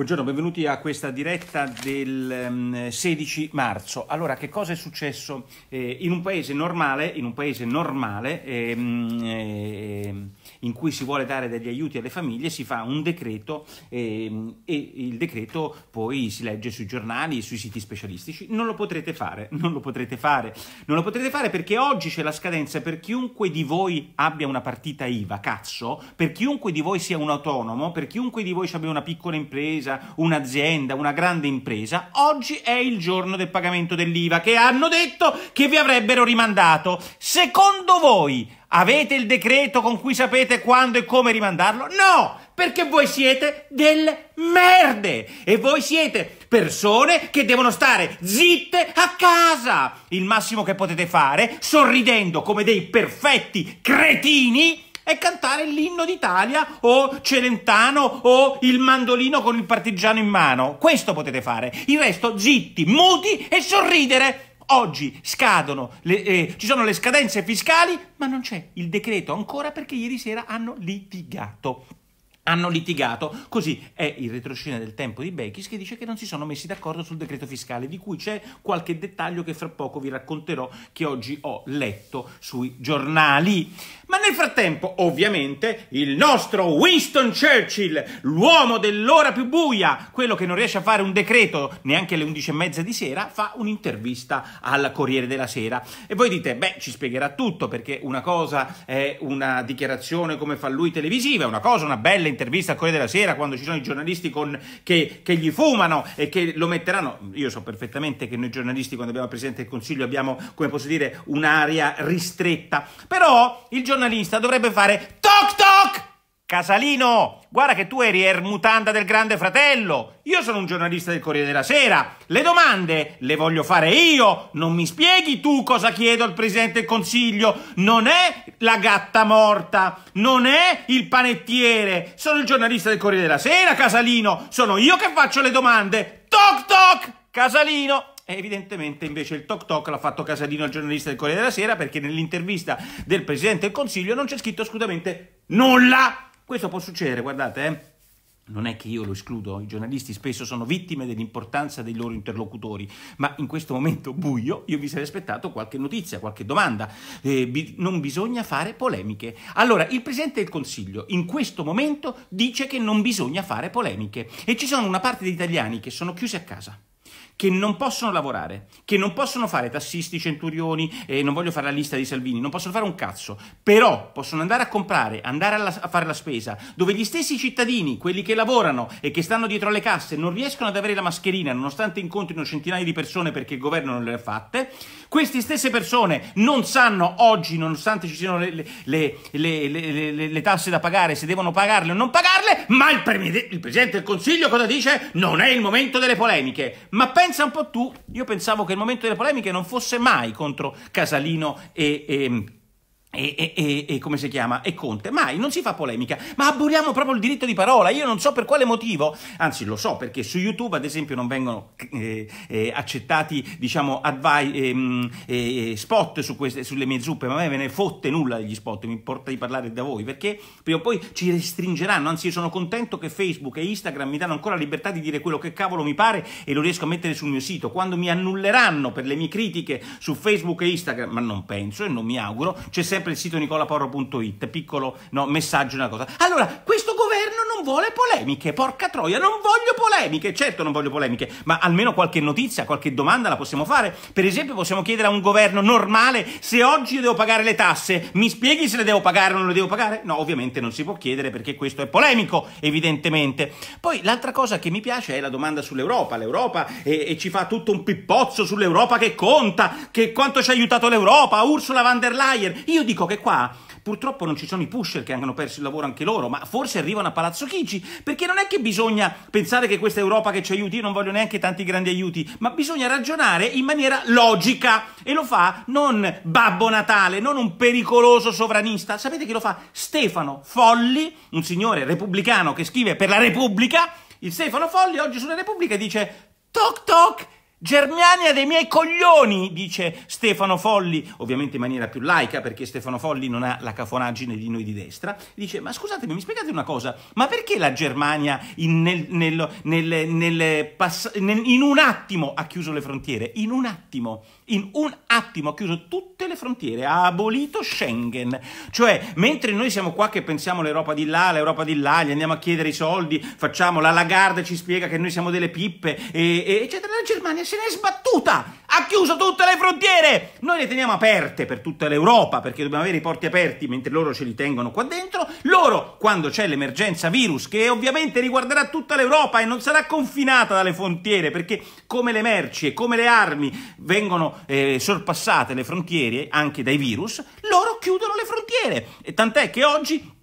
Buongiorno, benvenuti a questa diretta del 16 ehm, marzo. Allora, che cosa è successo? Eh, in un paese normale, in, un paese normale ehm, ehm, in cui si vuole dare degli aiuti alle famiglie, si fa un decreto ehm, e il decreto poi si legge sui giornali, sui siti specialistici. Non lo potrete fare, non lo potrete fare, non lo potrete fare perché oggi c'è la scadenza per chiunque di voi abbia una partita IVA, cazzo, per chiunque di voi sia un autonomo, per chiunque di voi abbia una piccola impresa, impresa, un'azienda, una grande impresa, oggi è il giorno del pagamento dell'IVA che hanno detto che vi avrebbero rimandato. Secondo voi avete il decreto con cui sapete quando e come rimandarlo? No, perché voi siete del merde e voi siete persone che devono stare zitte a casa. Il massimo che potete fare, sorridendo come dei perfetti cretini, e cantare l'inno d'Italia o Celentano o il mandolino con il partigiano in mano. Questo potete fare. Il resto zitti, muti e sorridere. Oggi scadono, le, eh, ci sono le scadenze fiscali, ma non c'è il decreto ancora perché ieri sera hanno litigato hanno litigato. Così è il retroscena del tempo di Bechis che dice che non si sono messi d'accordo sul decreto fiscale, di cui c'è qualche dettaglio che fra poco vi racconterò che oggi ho letto sui giornali. Ma nel frattempo, ovviamente, il nostro Winston Churchill, l'uomo dell'ora più buia, quello che non riesce a fare un decreto neanche alle 11.30 di sera, fa un'intervista al Corriere della Sera. E voi dite, beh, ci spiegherà tutto, perché una cosa è una dichiarazione come fa lui televisiva, una cosa, una bella interviste al Corriere della Sera, quando ci sono i giornalisti con, che, che, gli fumano e che lo metteranno. Io so perfettamente che noi giornalisti, quando abbiamo il Presidente del Consiglio, abbiamo, come posso dire, un'area ristretta. Però il giornalista dovrebbe fare toc toc! Casalino, guarda che tu eri ermutanda del Grande Fratello. Io sono un giornalista del Corriere della Sera. Le domande le voglio fare io. Non mi spieghi tu cosa chiedo al Presidente del Consiglio. Non è la gatta morta, non è il panettiere. Sono il giornalista del Corriere della Sera, Casalino. Sono io che faccio le domande. Toc toc! Casalino, E evidentemente invece il toc toc l'ha fatto Casalino al giornalista del Corriere della Sera perché nell'intervista del Presidente del Consiglio non c'è scritto assolutamente nulla. Questo può succedere, guardate, eh? Non è che io lo escludo, i giornalisti spesso sono vittime dell'importanza dei loro interlocutori, ma in questo momento buio io mi sarei aspettato qualche notizia, qualche domanda. Eh, bi- non bisogna fare polemiche. Allora, il Presidente del Consiglio in questo momento dice che non bisogna fare polemiche e ci sono una parte di italiani che sono chiusi a casa che non possono lavorare, che non possono fare tassisti, centurioni, eh, non voglio fare la lista di Salvini, non possono fare un cazzo, però possono andare a comprare, andare a, a fare la spesa, dove gli stessi cittadini, quelli che lavorano e che stanno dietro alle casse, non riescono ad avere la mascherina, nonostante incontrino centinaia di persone perché il governo non le ha fatte, queste stesse persone non sanno oggi, nonostante ci siano le, le, le, le tasse da pagare, se devono pagarle o non pagarle, ma il, pre il Presidente del Consiglio cosa dice? Non è il momento delle polemiche. Ma pensa pensa un po' tu, io pensavo che il momento delle polemiche non fosse mai contro Casalino e, e ehm, e, e, e, e, come si chiama? E Conte. Mai, non si fa polemica, ma aboliamo proprio il diritto di parola. Io non so per quale motivo, anzi lo so perché su YouTube ad esempio non vengono eh, eh, accettati diciamo advi- ehm, eh, eh, spot su queste, sulle mie zuppe, ma a me ve ne fotte nulla degli spot, mi importa di parlare da voi perché prima o poi ci restringeranno. Anzi, io sono contento che Facebook e Instagram mi danno ancora la libertà di dire quello che cavolo mi pare e lo riesco a mettere sul mio sito. Quando mi annulleranno per le mie critiche su Facebook e Instagram, ma non penso e non mi auguro, c'è sempre sempre il sito nicolaporro.it, piccolo no, messaggio, una cosa. Allora, questo governo non vuole polemiche, porca troia, non voglio polemiche, certo non voglio polemiche, ma almeno qualche notizia, qualche domanda la possiamo fare. Per esempio possiamo chiedere a un governo normale se oggi io devo pagare le tasse, mi spieghi se le devo pagare o non le devo pagare? No, ovviamente non si può chiedere perché questo è polemico, evidentemente. Poi l'altra cosa che mi piace è la domanda sull'Europa, l'Europa e, e, ci fa tutto un pippozzo sull'Europa che conta, che quanto ci ha aiutato l'Europa, Ursula von der Leyen. Io dico che qua purtroppo non ci sono i pusher che hanno perso il lavoro anche loro, ma forse arrivano a Palazzo Chigi, perché non è che bisogna pensare che questa Europa che ci aiuti, io non voglio neanche tanti grandi aiuti, ma bisogna ragionare in maniera logica e lo fa non Babbo Natale, non un pericoloso sovranista, sapete chi lo fa? Stefano Folli, un signore repubblicano che scrive per la Repubblica, il Stefano Folli oggi sulla Repubblica dice toc toc Germania dei miei coglioni, dice Stefano Folli, ovviamente in maniera più laica perché Stefano Folli non ha la cafonaggine di noi di destra, dice ma scusatemi, mi spiegate una cosa, ma perché la Germania in, nel, nel, nel, in un attimo ha chiuso le frontiere? In un attimo in un attimo ha chiuso tutte le frontiere, ha abolito Schengen. Cioè, mentre noi siamo qua che pensiamo all'Europa di là, all'Europa di là, gli andiamo a chiedere i soldi, facciamo la Lagarde ci spiega che noi siamo delle pippe, e, e, eccetera, la Germania se n'è sbattuta ha chiuso tutte le frontiere. Noi le teniamo aperte per tutta l'Europa perché dobbiamo avere i porti aperti mentre loro ce li tengono qua dentro. Loro, quando c'è l'emergenza virus, che ovviamente riguarderà tutta l'Europa e non sarà confinata dalle frontiere perché come le merci e come le armi vengono eh, sorpassate le frontiere anche dai virus, loro chiudono le frontiere. E tant'è che oggi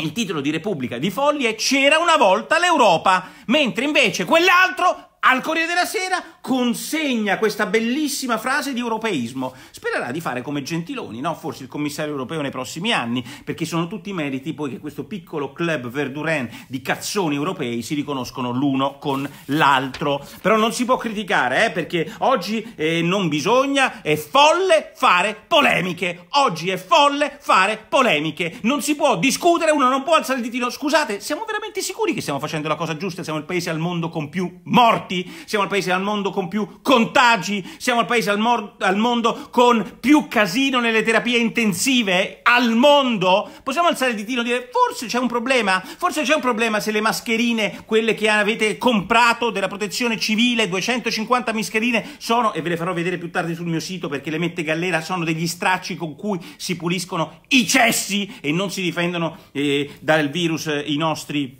il titolo di Repubblica di Folli è C'era una volta l'Europa, mentre invece quell'altro al Corriere della Sera consegna questa bellissima frase di europeismo. Spererà di fare come Gentiloni, no? forse il commissario europeo nei prossimi anni, perché sono tutti meriti poi che questo piccolo club Verdurin di cazzoni europei si riconoscono l'uno con l'altro. Però non si può criticare, eh, perché oggi eh, non bisogna, è folle fare polemiche. Oggi è folle fare polemiche. Non si può discutere, uno non può alzare il ditino. Scusate, siamo veramente sicuri che stiamo facendo la cosa giusta? Siamo il paese al mondo con più morti? siamo il paese al mondo con più contagi, siamo il paese al, al mondo con più casino nelle terapie intensive eh, al mondo, possiamo alzare il ditino e dire forse c'è un problema, forse c'è un problema se le mascherine, quelle che avete comprato della protezione civile, 250 mascherine sono, e ve le farò vedere più tardi sul mio sito perché le mette Gallera, sono degli stracci con cui si puliscono i cessi e non si difendono eh, dal virus eh, i nostri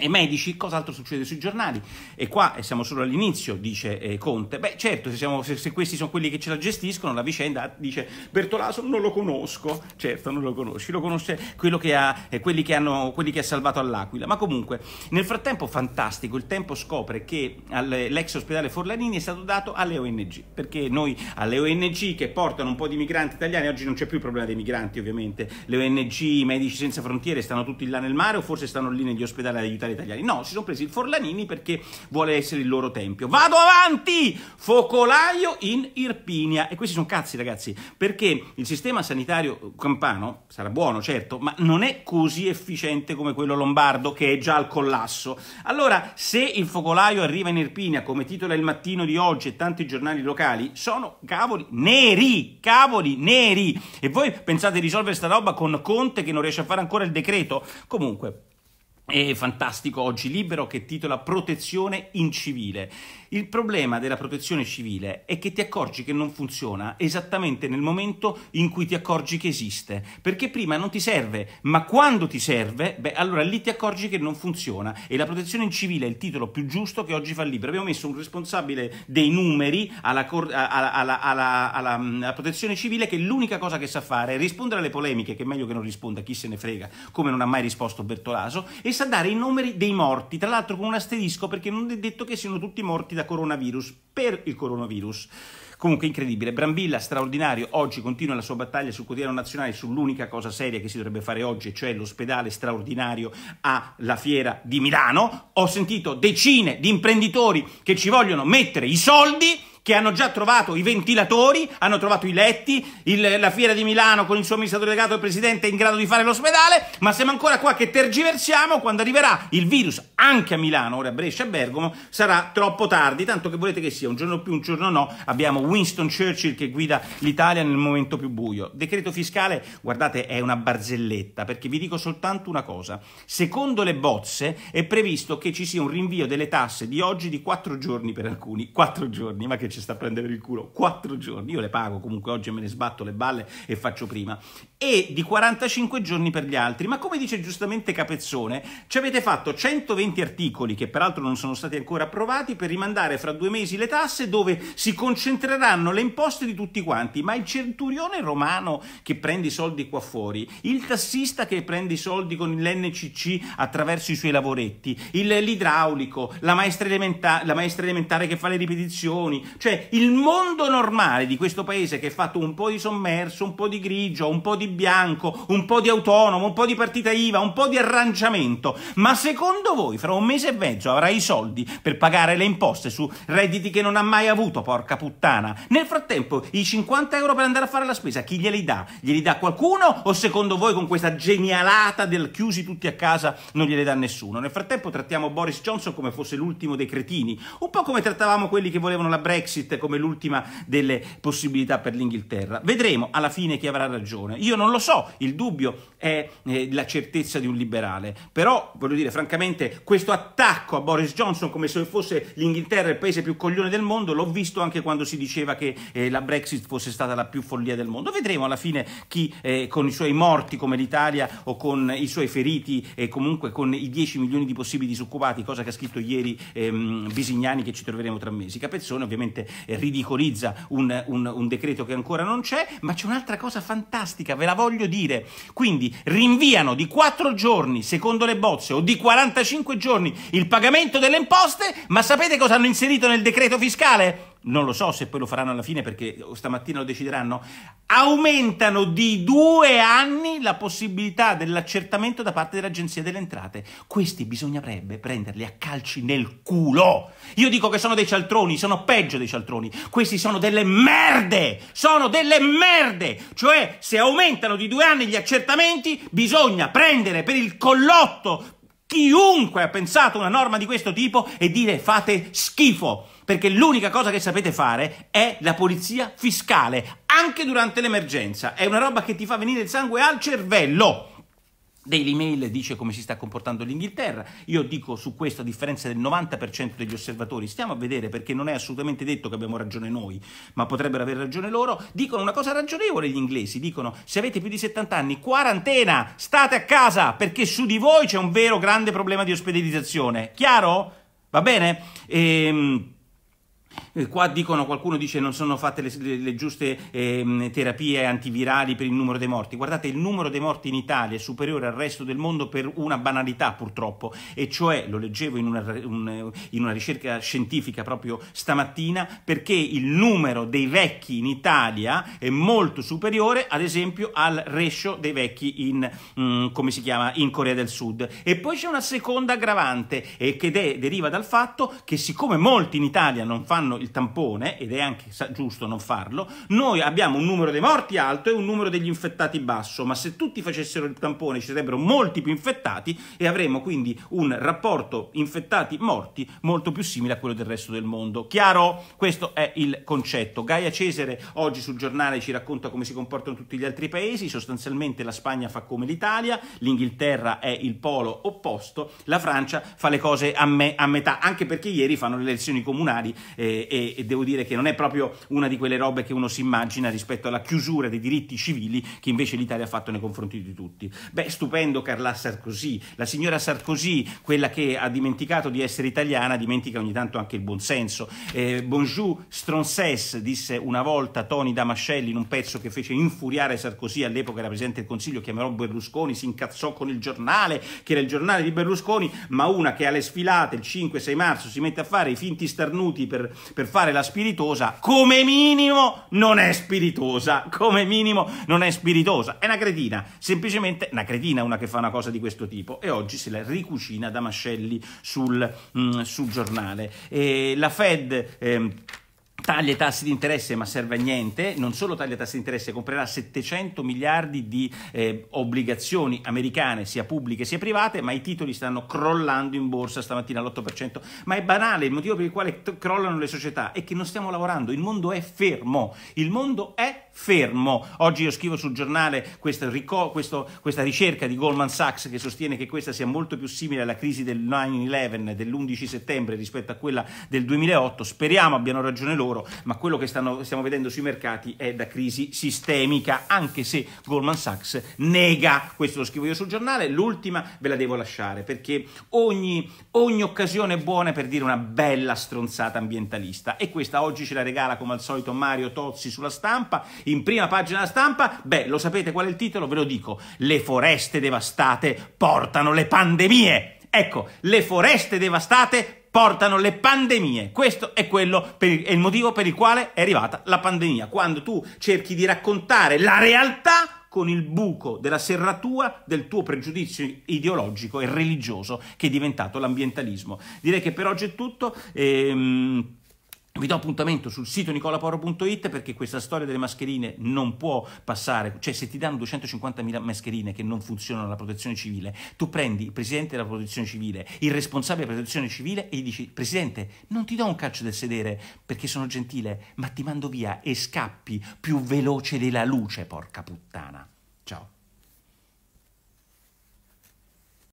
e medici, cos'altro succede sui giornali? E qua e siamo solo all'inizio, dice eh, Conte. Beh, certo, se, siamo, se, se, questi sono quelli che ce la gestiscono, la vicenda dice Bertolaso non lo conosco. Certo, non lo conosci, lo conosce che ha, eh, quelli, che hanno, quelli, che ha salvato all'Aquila. Ma comunque, nel frattempo, fantastico, il tempo scopre che l'ex ospedale Forlanini è stato dato alle ONG, perché noi alle ONG che portano un po' di migranti italiani, oggi non c'è più il problema dei migranti ovviamente, le ONG, i Medici Senza Frontiere stanno tutti là nel mare o forse stanno lì negli ospedali ad aiutare militari italiani. No, si sono presi il Forlanini perché vuole essere il loro tempio. Vado avanti! Focolaio in Irpinia. E questi sono cazzi, ragazzi, perché il sistema sanitario campano sarà buono, certo, ma non è così efficiente come quello lombardo che è già al collasso. Allora, se il focolaio arriva in Irpinia, come titola il mattino di oggi e tanti giornali locali, sono cavoli neri, cavoli neri. E voi pensate di risolvere sta roba con Conte che non riesce a fare ancora il decreto? Comunque, e fantastico oggi libero che titola Protezione in civile. Il problema della protezione civile è che ti accorgi che non funziona esattamente nel momento in cui ti accorgi che esiste, perché prima non ti serve, ma quando ti serve, beh, allora lì ti accorgi che non funziona e la protezione in civile è il titolo più giusto che oggi fa libero. Abbiamo messo un responsabile dei numeri alla, alla, alla, mm, alla protezione civile che l'unica cosa che sa fare è rispondere alle polemiche, che è meglio che non risponda, chi se ne frega, come non ha mai risposto Bertolaso, e sa dare i numeri dei morti, tra l'altro con un asterisco perché non è detto che siano tutti morti da coronavirus, per il coronavirus. Comunque incredibile, Brambilla straordinario, oggi continua la sua battaglia sul quotidiano nazionale sull'unica cosa seria che si dovrebbe fare oggi, cioè l'ospedale straordinario alla fiera di Milano. Ho sentito decine di imprenditori che ci vogliono mettere i soldi che hanno già trovato i ventilatori, hanno trovato i letti, il, la fiera di Milano con il suo amministratore delegato e presidente è in grado di fare l'ospedale, ma siamo ancora qua che tergiversiamo, quando arriverà il virus anche a Milano, ora a Brescia e Bergamo, sarà troppo tardi, tanto che volete che sia un giorno più, un giorno no, abbiamo Winston Churchill che guida l'Italia nel momento più buio. Decreto fiscale, guardate, è una barzelletta, perché vi dico soltanto una cosa, secondo le bozze è previsto che ci sia un rinvio delle tasse di oggi di 4 giorni per alcuni, 4 giorni, ma che ci ci sta a prendere il culo, quattro giorni, io le pago comunque oggi me ne sbatto le balle e faccio prima e di 45 giorni per gli altri. Ma come dice giustamente Capezzone, ci avete fatto 120 articoli, che peraltro non sono stati ancora approvati, per rimandare fra due mesi le tasse dove si concentreranno le imposte di tutti quanti, ma il centurione romano che prende i soldi qua fuori, il tassista che prende i soldi con l'NCC attraverso i suoi lavoretti, l'idraulico, la, maestra la maestra elementare che fa le ripetizioni, cioè il mondo normale di questo paese che è fatto un po' di sommerso, un po' di grigio, un po' di bianco, un po' di autonomo, un po' di partita IVA, un po' di arrangiamento. Ma secondo voi fra un mese e mezzo avrà i soldi per pagare le imposte su redditi che non ha mai avuto, porca puttana? Nel frattempo i 50 euro per andare a fare la spesa, chi glieli dà? Glieli dà qualcuno o secondo voi con questa genialata del chiusi tutti a casa non glieli dà nessuno? Nel frattempo trattiamo Boris Johnson come fosse l'ultimo dei cretini, un po' come trattavamo quelli che volevano la Brexit come l'ultima delle possibilità per l'Inghilterra. Vedremo alla fine chi avrà ragione. Io non lo so, il dubbio è eh, la certezza di un liberale, però voglio dire francamente questo attacco a Boris Johnson come se fosse l'Inghilterra il paese più coglione del mondo l'ho visto anche quando si diceva che eh, la Brexit fosse stata la più follia del mondo, vedremo alla fine chi eh, con i suoi morti come l'Italia o con i suoi feriti e comunque con i 10 milioni di possibili disoccupati, cosa che ha scritto ieri ehm, Bisignani che ci troveremo tra mesi, Capezzone ovviamente ridicolizza un, un, un decreto che ancora non c'è, ma c'è un'altra cosa fantastica, ve la la voglio dire. Quindi rinviano di 4 giorni, secondo le bozze, o di 45 giorni il pagamento delle imposte, ma sapete cosa hanno inserito nel decreto fiscale? non lo so se poi lo faranno alla fine perché stamattina lo decideranno, aumentano di due anni la possibilità dell'accertamento da parte dell'Agenzia delle Entrate. Questi bisognerebbe prenderli a calci nel culo. Io dico che sono dei cialtroni, sono peggio dei cialtroni. Questi sono delle merde, sono delle merde. Cioè, se aumentano di due anni gli accertamenti, bisogna prendere per il collotto chiunque ha pensato una norma di questo tipo e dire fate schifo, perché l'unica cosa che sapete fare è la polizia fiscale, anche durante l'emergenza. È una roba che ti fa venire il sangue al cervello. Daily Mail dice come si sta comportando l'Inghilterra, io dico su questo a differenza del 90% degli osservatori, stiamo a vedere perché non è assolutamente detto che abbiamo ragione noi, ma potrebbero avere ragione loro, dicono una cosa ragionevole gli inglesi, dicono se avete più di 70 anni, quarantena, state a casa perché su di voi c'è un vero grande problema di ospedalizzazione, chiaro? Va bene? Ehm... Eh, qua dicono, qualcuno dice non sono fatte le, le, le giuste eh, terapie antivirali per il numero dei morti. Guardate, il numero dei morti in Italia è superiore al resto del mondo per una banalità purtroppo, e cioè, lo leggevo in una, un, in una ricerca scientifica proprio stamattina, perché il numero dei vecchi in Italia è molto superiore ad esempio al ratio dei vecchi in, mm, come si chiama, in Corea del Sud. E poi c'è una seconda aggravante eh, che de- deriva dal fatto che siccome molti in Italia non fanno il tampone, ed è anche giusto non farlo, noi abbiamo un numero dei morti alto e un numero degli infettati basso, ma se tutti facessero il tampone ci sarebbero molti più infettati e avremmo quindi un rapporto infettati-morti molto più simile a quello del resto del mondo. Chiaro? Questo è il concetto. Gaia Cesare oggi sul giornale ci racconta come si comportano tutti gli altri paesi, sostanzialmente la Spagna fa come l'Italia, l'Inghilterra è il polo opposto, la Francia fa le cose a, me a metà, anche perché ieri fanno le elezioni comunali eh, e, e, devo dire che non è proprio una di quelle robe che uno si immagina rispetto alla chiusura dei diritti civili che invece l'Italia ha fatto nei confronti di tutti. Beh, stupendo Carla Sarkozy, la signora Sarkozy, quella che ha dimenticato di essere italiana, dimentica ogni tanto anche il buonsenso. Eh, bonjour, stronces, disse una volta Tony Damascelli in un pezzo che fece infuriare Sarkozy, all'epoca era Presidente del Consiglio, chiamerò Berlusconi, si incazzò con il giornale, che era il giornale di Berlusconi, ma una che alle sfilate il 5-6 marzo si mette a fare i finti starnuti per, per per fare la spiritosa, come minimo non è spiritosa, come minimo non è spiritosa, è una cretina, semplicemente una cretina una che fa una cosa di questo tipo e oggi se la ricucina da mascelli sul, mh, mm, sul giornale. E la Fed... Ehm, taglia i tassi di interesse ma serve a niente, non solo taglia i tassi di interesse, comprerà 700 miliardi di eh, obbligazioni americane sia pubbliche sia private, ma i titoli stanno crollando in borsa stamattina all'8%, ma è banale il motivo per il quale crollano le società è che non stiamo lavorando, il mondo è fermo, il mondo è fermo. Oggi io scrivo sul giornale questa, rico- questo, questa ricerca di Goldman Sachs che sostiene che questa sia molto più simile alla crisi del 9-11 dell'11 settembre rispetto a quella del 2008. Speriamo abbiano ragione loro, ma quello che stanno, stiamo vedendo sui mercati è da crisi sistemica, anche se Goldman Sachs nega, questo lo scrivo io sul giornale, l'ultima ve la devo lasciare perché ogni, ogni occasione è buona per dire una bella stronzata ambientalista e questa oggi ce la regala come al solito Mario Tozzi sulla stampa in prima pagina della stampa, beh, lo sapete qual è il titolo? Ve lo dico, le foreste devastate portano le pandemie. Ecco, le foreste devastate portano le pandemie. Questo è, quello per, è il motivo per il quale è arrivata la pandemia. Quando tu cerchi di raccontare la realtà con il buco della serratura del tuo pregiudizio ideologico e religioso che è diventato l'ambientalismo. Direi che per oggi è tutto. Ehm... Vi do appuntamento sul sito nicolaporo.it perché questa storia delle mascherine non può passare, cioè se ti danno 250.000 mascherine che non funzionano alla protezione civile, tu prendi il presidente della protezione civile, il responsabile della protezione civile e gli dici presidente non ti do un calcio del sedere perché sono gentile, ma ti mando via e scappi più veloce della luce, porca puttana. Ciao.